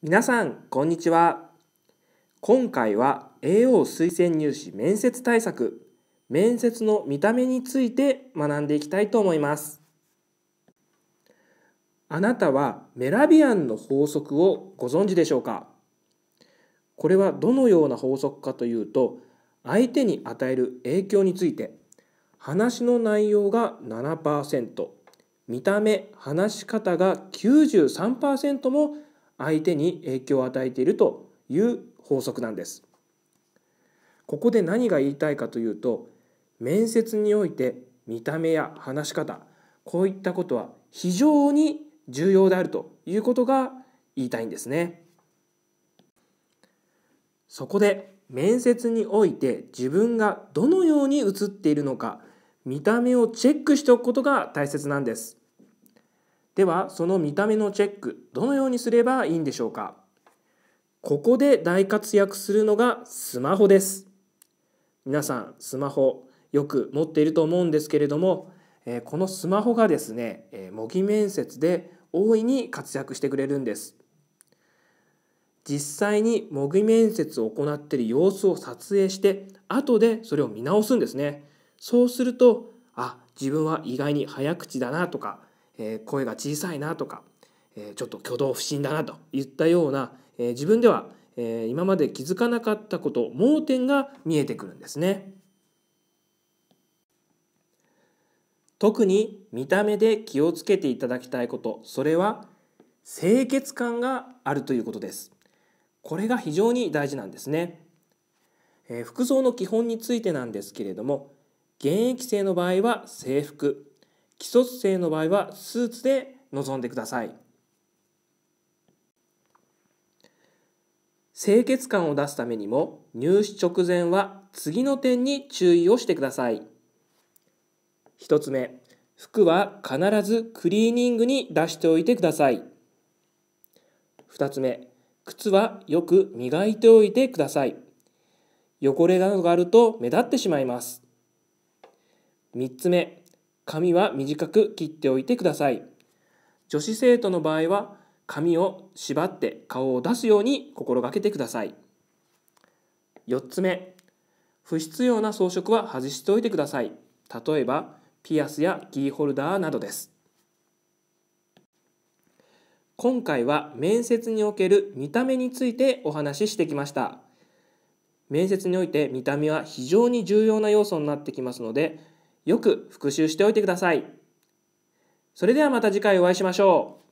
皆さんこんにちは今回は AO 推薦入試面接対策面接の見た目について学んでいきたいと思いますあなたはメラビアンの法則をご存知でしょうかこれはどのような法則かというと相手に与える影響について話の内容が7%見た目話し方が93%も相手に影響を与えているという法則なんです。ここで何が言いたいかというと面接において見た目や話し方こういったことは非常に重要であるということが言いたいんですね。そこで面接において自分がどのように映っているのか見た目をチェックしておくことが大切なんです。ではその見た目のチェックどのようにすればいいんでしょうかここで大活躍するのがスマホです皆さんスマホよく持っていると思うんですけれどもこのスマホがですね模擬面接で大いに活躍してくれるんです実際に模擬面接を行っている様子を撮影して後でそれを見直すんですねそうするとあ自分は意外に早口だなとかえ声が小さいなとか、えちょっと挙動不審だなといったような、え自分では、え今まで気づかなかったこと盲点が見えてくるんですね。特に見た目で気をつけていただきたいことそれは清潔感があるということですこれが非常に大事なんですね、え服装の基本についてなんですけれども現役生の場合は制服既卒生の場合はスーツで臨んでください清潔感を出すためにも入試直前は次の点に注意をしてください1つ目服は必ずクリーニングに出しておいてください2つ目靴はよく磨いておいてください汚れなどがあると目立ってしまいます3つ目髪は短く切っておいてください女子生徒の場合は髪を縛って顔を出すように心がけてください4つ目不必要な装飾は外しておいてください例えばピアスやキーホルダーなどです今回は面接における見た目についてお話ししてきました面接において見た目は非常に重要な要素になってきますのでよく復習しておいてください。それではまた次回お会いしましょう。